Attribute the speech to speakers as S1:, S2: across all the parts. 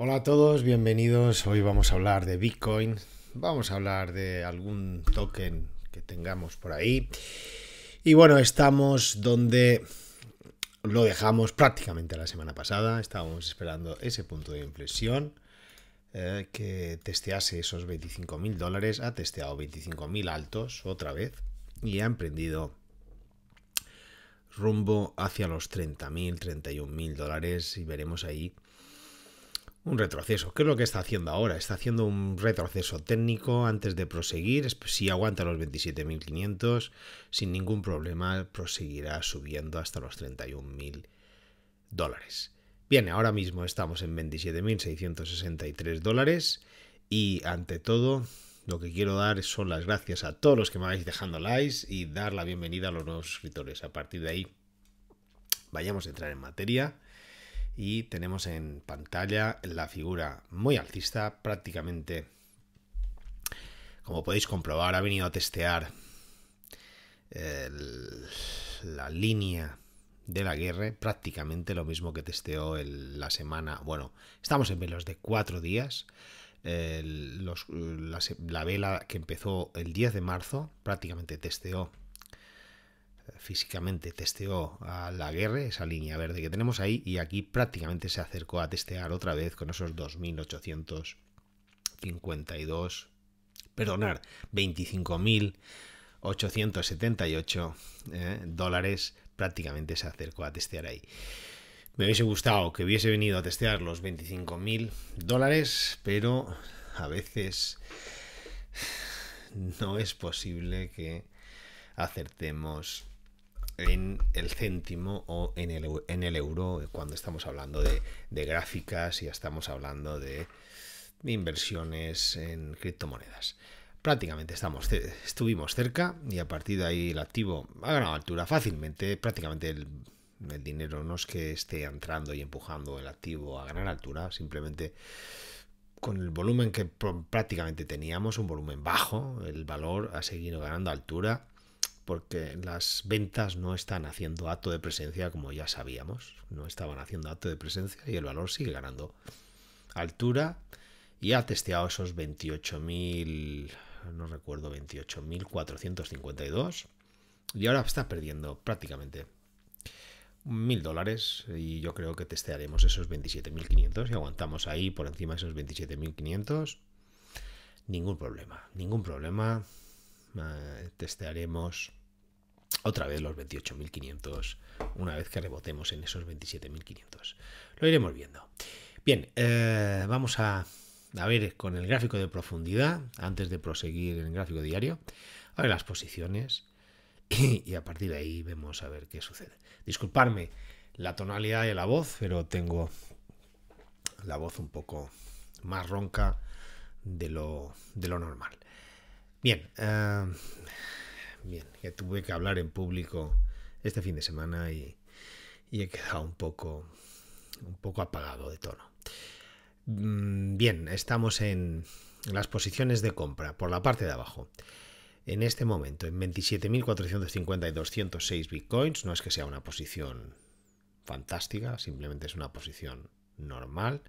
S1: Hola a todos, bienvenidos. Hoy vamos a hablar de Bitcoin, vamos a hablar de algún token que tengamos por ahí. Y bueno, estamos donde lo dejamos prácticamente la semana pasada. Estábamos esperando ese punto de inflexión eh, que testease esos 25 mil dólares. Ha testeado 25.000 mil altos otra vez y ha emprendido rumbo hacia los 30 mil, 31 mil dólares y veremos ahí un retroceso. ¿Qué es lo que está haciendo ahora? Está haciendo un retroceso técnico antes de proseguir. Si aguanta los 27.500, sin ningún problema proseguirá subiendo hasta los 31.000 dólares. Bien, ahora mismo estamos en 27.663 dólares y ante todo lo que quiero dar son las gracias a todos los que me vais dejando likes y dar la bienvenida a los nuevos suscriptores. A partir de ahí vayamos a entrar en materia y tenemos en pantalla la figura muy alcista prácticamente. Como podéis comprobar, ha venido a testear eh, la línea de la guerra, prácticamente lo mismo que testeó la semana. Bueno, estamos en velos de cuatro días. la, la, vela que empezó el 10 de marzo prácticamente testeó físicamente testeó a la guerra, esa línea verde que tenemos ahí, y aquí prácticamente se acercó a testear otra vez con esos 2.852, perdonar, 25.878 eh, dólares, prácticamente se acercó a testear ahí. Me hubiese gustado que hubiese venido a testear los 25.000 dólares, pero a veces no es posible que acertemos en el céntimo o en el, en el euro cuando estamos hablando de, gráficas y estamos hablando de inversiones en criptomonedas. Prácticamente estamos, estuvimos cerca y a partir de ahí el activo ha ganado altura fácilmente, prácticamente el, el dinero no es que esté entrando y empujando el activo a ganar altura, simplemente con el volumen que prácticamente teníamos, un volumen bajo, el valor ha seguido ganando altura porque las ventas no están haciendo acto de presencia como ya sabíamos, no estaban haciendo acto de presencia y el valor sigue ganando altura y ha testeado esos 28.000, no recuerdo, 28.452 y ahora está perdiendo prácticamente 1.000 dólares y yo creo que testearemos esos 27.500 y aguantamos ahí por encima de esos 27.500 ningún problema ningún problema eh, testearemos otra vez los 28.500 una vez que rebotemos en esos 27.500. Lo iremos viendo. Bien, eh, vamos a, ver con el gráfico de profundidad, antes de proseguir en el gráfico diario, a ver las posiciones y, a partir de ahí vemos a ver qué sucede. Disculparme la tonalidad de la voz, pero tengo la voz un poco más ronca de lo, normal. Bien, eh, bien, ya tuve que hablar en público este fin de semana y, he quedado un poco, un poco apagado de tono. Mm, bien, estamos en las posiciones de compra por la parte de abajo. En este momento, en 27.450 y 206 bitcoins, no es que sea una posición fantástica, simplemente es una posición normal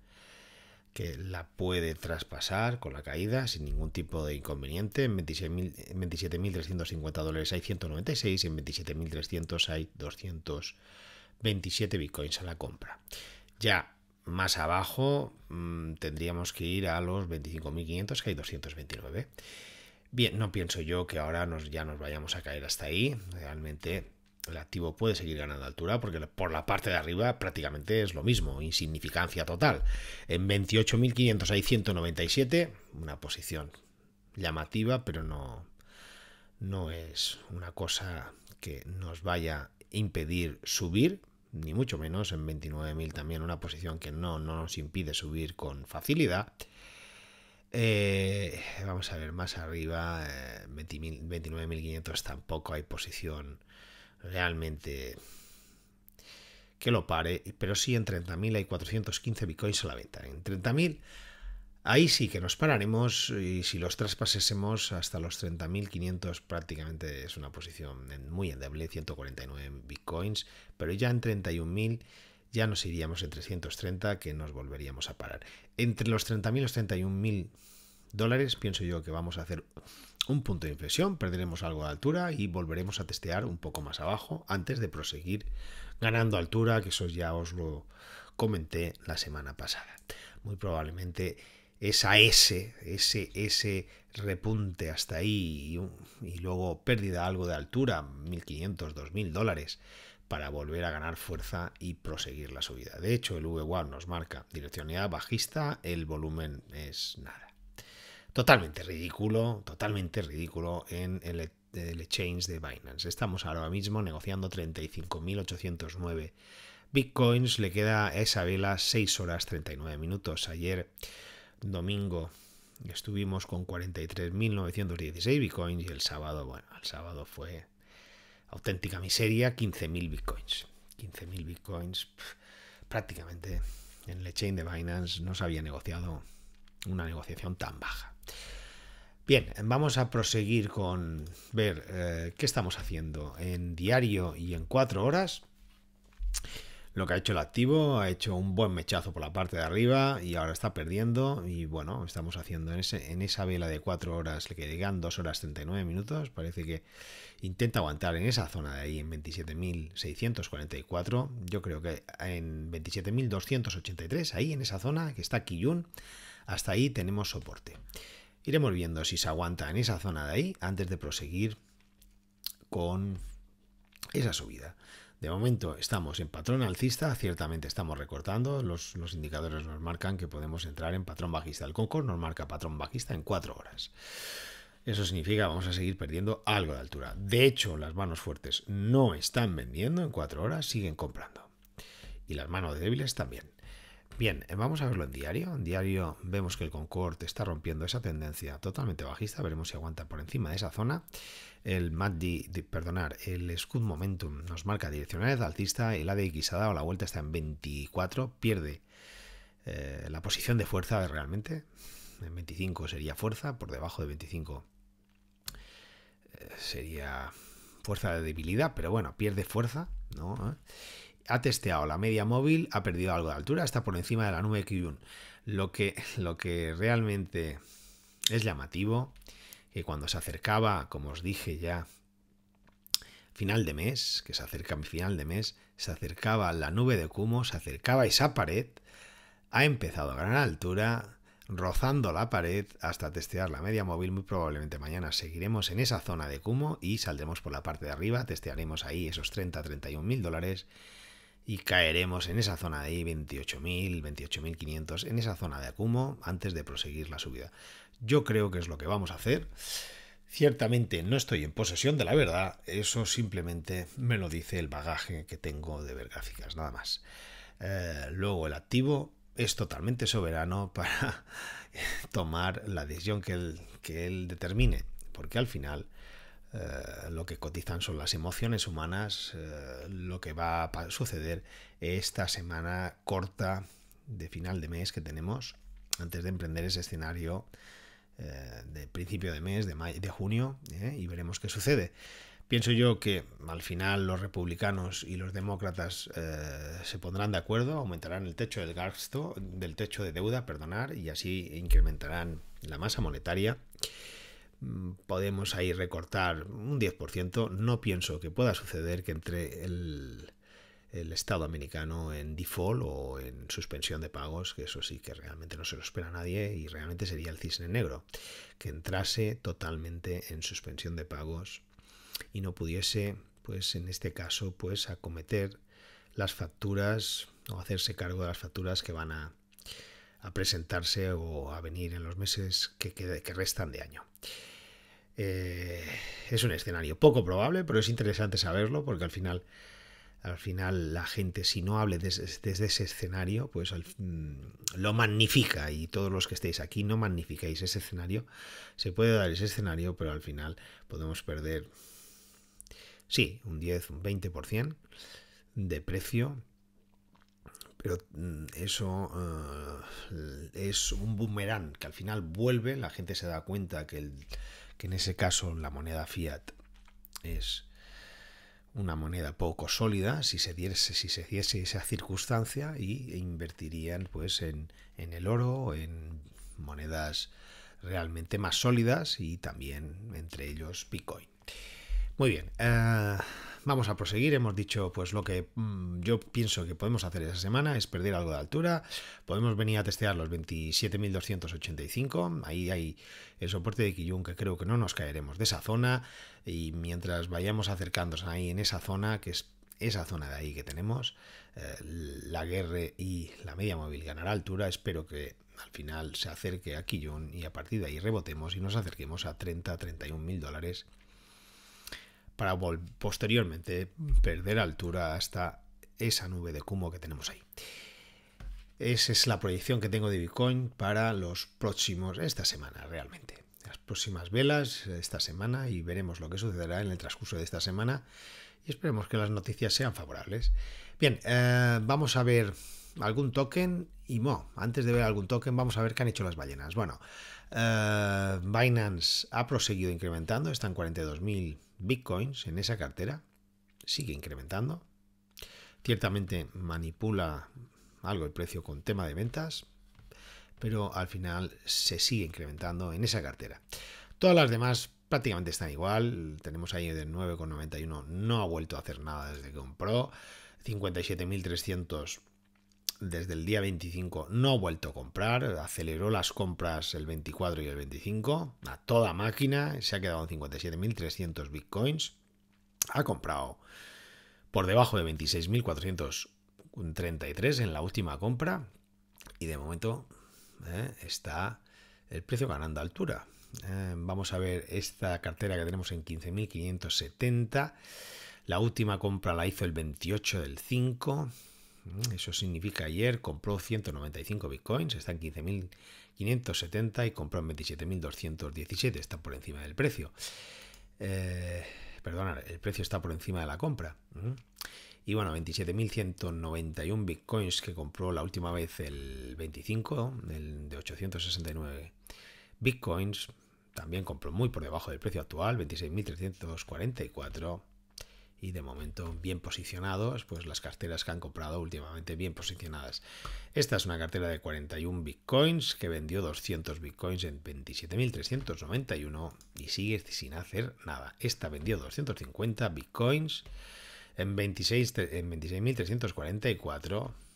S1: que la puede traspasar con la caída sin ningún tipo de inconveniente. En 27.350 dólares hay 196 y en 27.300 hay 227 bitcoins a la compra. Ya más abajo mm, tendríamos que ir a los 25.500 que hay 229. Bien, no pienso yo que ahora nos, ya nos vayamos a caer hasta ahí. Realmente el activo puede seguir ganando altura porque por la parte de arriba prácticamente es lo mismo, insignificancia total. En 28.500 hay 197, una posición llamativa, pero no, no es una cosa que nos vaya a impedir subir, ni mucho menos en 29.000 también una posición que no, nos impide subir con facilidad. Eh, vamos a ver, más arriba, eh, 29.500 tampoco hay posición realmente que lo pare, pero sí en 30.000 hay 415 bitcoins a la venta. En 30.000 ahí sí que nos pararemos y si los traspasésemos hasta los 30.500 prácticamente es una posición muy endeble, 149 bitcoins, pero ya en 31.000 ya nos iríamos en 330 que nos volveríamos a parar. Entre los 30.000 y los 31.000 dólares, pienso yo que vamos a hacer un punto de inflexión, perderemos algo de altura y volveremos a testear un poco más abajo antes de proseguir ganando altura, que eso ya os lo comenté la semana pasada. Muy probablemente esa S, ese, ese repunte hasta ahí y, y luego pérdida algo de altura, 1.500, 2.000 dólares, para volver a ganar fuerza y proseguir la subida. De hecho, el V1 nos marca direccionalidad bajista, el volumen es nada totalmente ridículo, totalmente ridículo en e, el, exchange de Binance. Estamos ahora mismo negociando 35.809 bitcoins. Le queda a esa vela 6 horas 39 minutos. Ayer, domingo, estuvimos con 43.916 bitcoins y el sábado, bueno, el sábado fue auténtica miseria, 15.000 bitcoins. 15.000 bitcoins prácticamente en el chain de Binance no se había negociado una negociación tan baja. Bien, vamos a proseguir con ver eh, qué estamos haciendo en diario y en cuatro horas. Lo que ha hecho el activo, ha hecho un buen mechazo por la parte de arriba y ahora está perdiendo. Y bueno, estamos haciendo en, esa vela de cuatro horas, le que llegan 2 horas 39 minutos. Parece que intenta aguantar en esa zona de ahí, en 27.644. Yo creo que en 27.283, ahí en esa zona que está Kiyun hasta ahí tenemos soporte. Iremos viendo si se aguanta en esa zona de ahí antes de proseguir con esa subida. De momento estamos en patrón alcista, ciertamente estamos recortando, los, indicadores nos marcan que podemos entrar en patrón bajista. El Concord nos marca patrón bajista en 4 horas. Eso significa que vamos a seguir perdiendo algo de altura. De hecho, las manos fuertes no están vendiendo en 4 horas, siguen comprando. Y las manos débiles también. Bien, eh, vamos a verlo en diario. En diario vemos que el Concorde está rompiendo esa tendencia totalmente bajista. Veremos si aguanta por encima de esa zona. El MACD, perdonar, el Scud Momentum nos marca direccionalidad alcista. El ADX ha dado la vuelta, está en 24. Pierde eh, la posición de fuerza realmente. En 25 sería fuerza, por debajo de 25 eh, sería fuerza de debilidad, pero bueno, pierde fuerza, ¿no? ha testeado la media móvil, ha perdido algo de altura, está por encima de la nube Q1. Lo que, lo que realmente es llamativo, que cuando se acercaba, como os dije ya, final de mes, que se acerca mi final de mes, se acercaba la nube de Kumo, se acercaba esa pared, ha empezado a gran altura, rozando la pared hasta testear la media móvil. Muy probablemente mañana seguiremos en esa zona de Kumo y saldremos por la parte de arriba, testearemos ahí esos 30-31 mil dólares y caeremos en esa zona de 28.000, 28.500, en esa zona de acumo antes de proseguir la subida. Yo creo que es lo que vamos a hacer. Ciertamente no estoy en posesión de la verdad, eso simplemente me lo dice el bagaje que tengo de ver gráficas, nada más. Eh, luego el activo es totalmente soberano para tomar la decisión que él, que él determine, porque al final eh, lo que cotizan son las emociones humanas, eh, lo que va a suceder esta semana corta de final de mes que tenemos antes de emprender ese escenario eh, de principio de mes, de, de junio, y veremos qué sucede. Pienso yo que al final los republicanos y los demócratas se pondrán de acuerdo, aumentarán el techo del gasto, del techo de deuda, perdonar, y así incrementarán la masa monetaria. Mm, podemos ahí recortar un 10%. No pienso que pueda suceder que entre el, Estado americano en default o en suspensión de pagos, que eso sí que realmente no se lo espera nadie y realmente sería el cisne negro, que entrase totalmente en suspensión de pagos y no pudiese, pues en este caso, pues acometer las facturas o hacerse cargo de las facturas que van a a presentarse o a venir en los meses que, restan de año. Eh, es un escenario poco probable, pero es interesante saberlo porque al final, al final la gente si no hable desde, ese escenario, pues mm, lo magnifica y todos los que estéis aquí no magnificáis ese escenario. Se puede dar ese escenario, pero al final podemos perder, sí, un 10, un 20% de precio pero mm, eso eh, es un boomerang que al final vuelve, la gente se da cuenta que, en ese caso la moneda fiat es una moneda poco sólida si se diese, si se diese esa circunstancia y invertirían pues en, el oro, en monedas realmente más sólidas y también entre ellos Bitcoin. Muy bien, eh, Vamos a proseguir, hemos dicho pues lo que mm, yo pienso que podemos hacer esa semana es perder algo de altura, podemos venir a testear los 27.285, ahí hay el soporte de Kiyun que creo que no nos caeremos de esa zona y mientras vayamos acercándonos ahí en esa zona, que es esa zona de ahí que tenemos, eh, la guerra y la media móvil ganará altura, espero que al final se acerque a Kiyun y a partir de ahí rebotemos y nos acerquemos a 30, 31 mil dólares para posteriormente perder altura hasta esa nube de cumo que tenemos ahí. Esa es la proyección que tengo de Bitcoin para los próximos, esta semana realmente. Las próximas velas esta semana y veremos lo que sucederá en el transcurso de esta semana y esperemos que las noticias sean favorables. Bien, eh, vamos a ver algún token y mo. Antes de ver algún token, vamos a ver qué han hecho las ballenas. Bueno, eh, Binance ha proseguido incrementando, están 42.000 bitcoins en esa cartera, sigue incrementando. Ciertamente manipula algo el precio con tema de ventas, pero al final se sigue incrementando en esa cartera. Todas las demás prácticamente están igual. Tenemos ahí de 9,91, no ha vuelto a hacer nada desde que compró. 57.300 desde el día 25 no ha vuelto a comprar, aceleró las compras el 24 y el 25, a toda máquina, se ha quedado en 57.300 bitcoins, ha comprado por debajo de 26.433 en la última compra y de momento eh, está el precio ganando altura. Eh, vamos a ver esta cartera que tenemos en 15.570. La última compra la hizo el 28 del 5, Mm, eso significa ayer compró 195 bitcoins, está en 15.570 y compró en 27.217, está por encima del precio. Eh, perdona, el precio está por encima de la compra. Y bueno, 27.191 bitcoins que compró la última vez el 25, el de 869 bitcoins, también compró muy por debajo del precio actual, 26.344 y de momento bien posicionados, pues las carteras que han comprado últimamente bien posicionadas. Esta es una cartera de 41 bitcoins que vendió 200 bitcoins en 27.391 y sigue sin hacer nada. Esta vendió 250 bitcoins en 26.344 en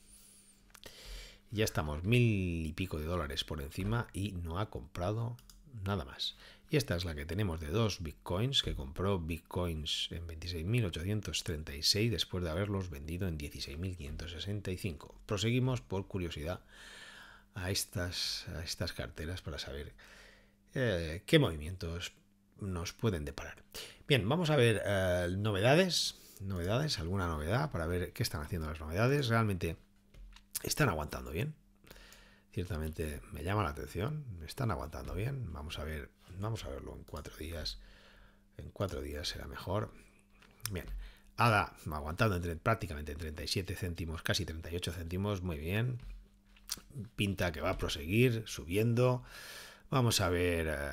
S1: ya estamos mil y pico de dólares por encima y no ha comprado nada más. Y esta es la que tenemos de dos bitcoins, que compró bitcoins en 26.836 después de haberlos vendido en 16.565. Proseguimos por curiosidad a estas, estas carteras para saber eh, qué movimientos nos pueden deparar. Bien, vamos a ver eh, novedades, novedades, alguna novedad para ver qué están haciendo las novedades. Realmente están aguantando bien ciertamente me llama la atención, me están aguantando bien, vamos a ver, vamos a verlo en cuatro días, en cuatro días será mejor. Bien, ADA aguantando entre, prácticamente 37 céntimos, casi 38 céntimos, muy bien, pinta que va a proseguir subiendo, vamos a ver... Eh,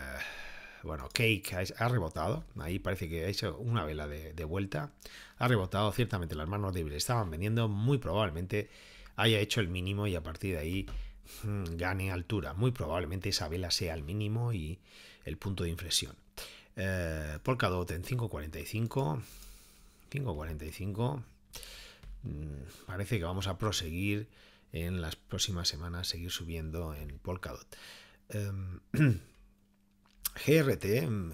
S1: bueno, Cake ha rebotado, ahí parece que ha hecho una vela de, de, vuelta, ha rebotado, ciertamente las manos débiles estaban vendiendo, muy probablemente haya hecho el mínimo y a partir de ahí Mm, gane altura. Muy probablemente esa vela sea el mínimo y el punto de inflexión. Eh, Polkadot en 5.45. 5.45. Mm, parece que vamos a proseguir en las próximas semanas, seguir subiendo en Polkadot. GRT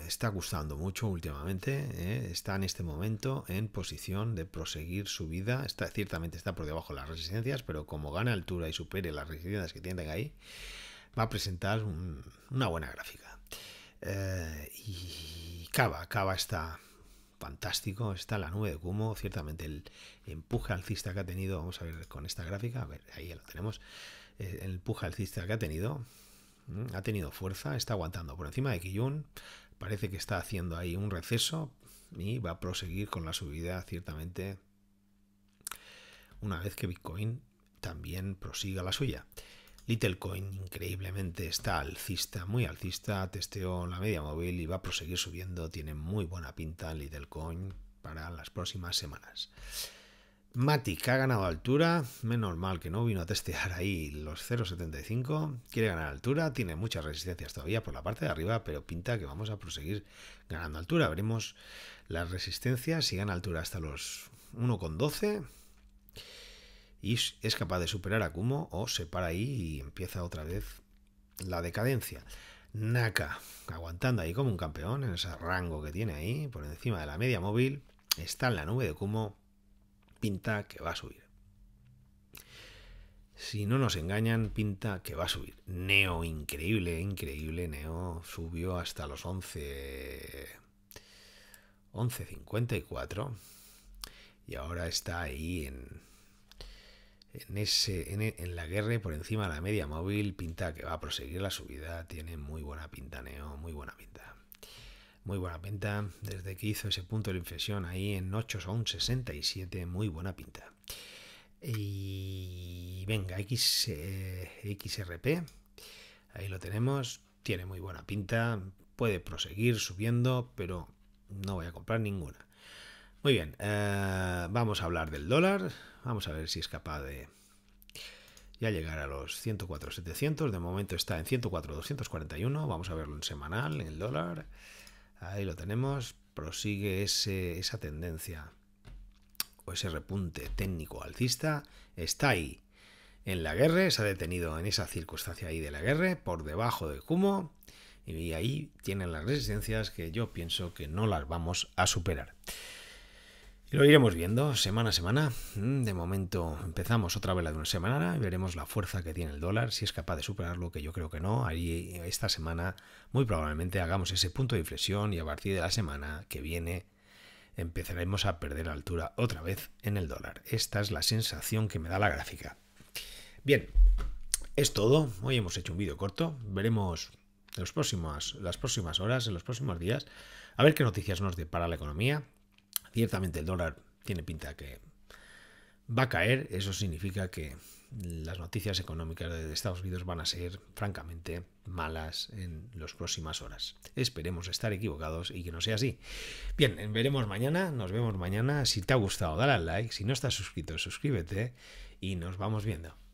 S1: está gustando mucho últimamente, ¿eh? está en este momento en posición de proseguir su vida, está, ciertamente está por debajo de las resistencias, pero como gana altura y supere las resistencias que tienen ahí, va a presentar una buena gráfica. Eh, y Cava, Cava está fantástico, está la nube de Kumo, ciertamente el empuje alcista que ha tenido, vamos a ver con esta gráfica, a ver, ahí ya lo tenemos, eh, el empuje alcista que ha tenido, Mm, ha tenido fuerza, está aguantando por encima de Kiyun. Parece que está haciendo ahí un receso y va a proseguir con la subida, ciertamente, una vez que Bitcoin también prosiga la suya. Littlecoin increíblemente está alcista, muy alcista, testeó la media móvil y va a proseguir subiendo, tiene muy buena pinta Littlecoin para las próximas semanas. Matic ha ganado altura, menos mal que no vino a testear ahí los 0.75, quiere ganar altura, tiene muchas resistencias todavía por la parte de arriba, pero pinta que vamos a proseguir ganando altura. Veremos las resistencias, si gana altura hasta los 1.12 y es capaz de superar a Kumo o se para ahí y empieza otra vez la decadencia. Naka, aguantando ahí como un campeón en ese rango que tiene ahí, por encima de la media móvil, está en la nube de Kumo pinta que va a subir. Si no nos engañan, pinta que va a subir. Neo, increíble, increíble. Neo subió hasta los 11... 11.54 y ahora está ahí en, en, en, en, la guerra por encima de la media móvil, pinta que va a proseguir la subida, tiene muy buena pinta Neo, muy buena pinta. Muy buena pinta. Desde que hizo ese punto de inflexión ahí en 8 son 67, muy buena pinta. Y venga, X, eh, XRP. Ahí lo tenemos. Tiene muy buena pinta. Puede proseguir subiendo, pero no voy a comprar ninguna. Muy bien, eh, vamos a hablar del dólar. Vamos a ver si es capaz de ya llegar a los 104.700. De momento está en 104.241. Vamos a verlo en semanal, en el dólar. Ahí lo tenemos, prosigue esa tendencia o ese repunte técnico alcista, está ahí. En la guerra se ha detenido en esa circunstancia ahí de la guerra, por debajo de cumo y ahí tienen las resistencias que yo pienso que no las vamos a superar. Y lo iremos viendo semana a semana. Mm, de momento empezamos otra vela de una semana y veremos la fuerza que tiene el dólar, si es capaz de superarlo, que yo creo que no. Ahí esta semana muy probablemente hagamos ese punto de inflexión y a partir de la semana que viene empezaremos a perder altura otra vez en el dólar. Esta es la sensación que me da la gráfica. Bien, es todo. Hoy hemos hecho un vídeo corto. Veremos los las próximas horas, en los próximos días, a ver qué noticias nos depara la economía Ciertamente el dólar tiene pinta que va a caer, eso significa que las noticias económicas de Estados Unidos van a ser francamente malas en las próximas horas. Esperemos estar equivocados y que no sea así. Bien, veremos mañana, nos vemos mañana. Si te ha gustado, dale al like. Si no estás suscrito, suscríbete y nos vamos viendo.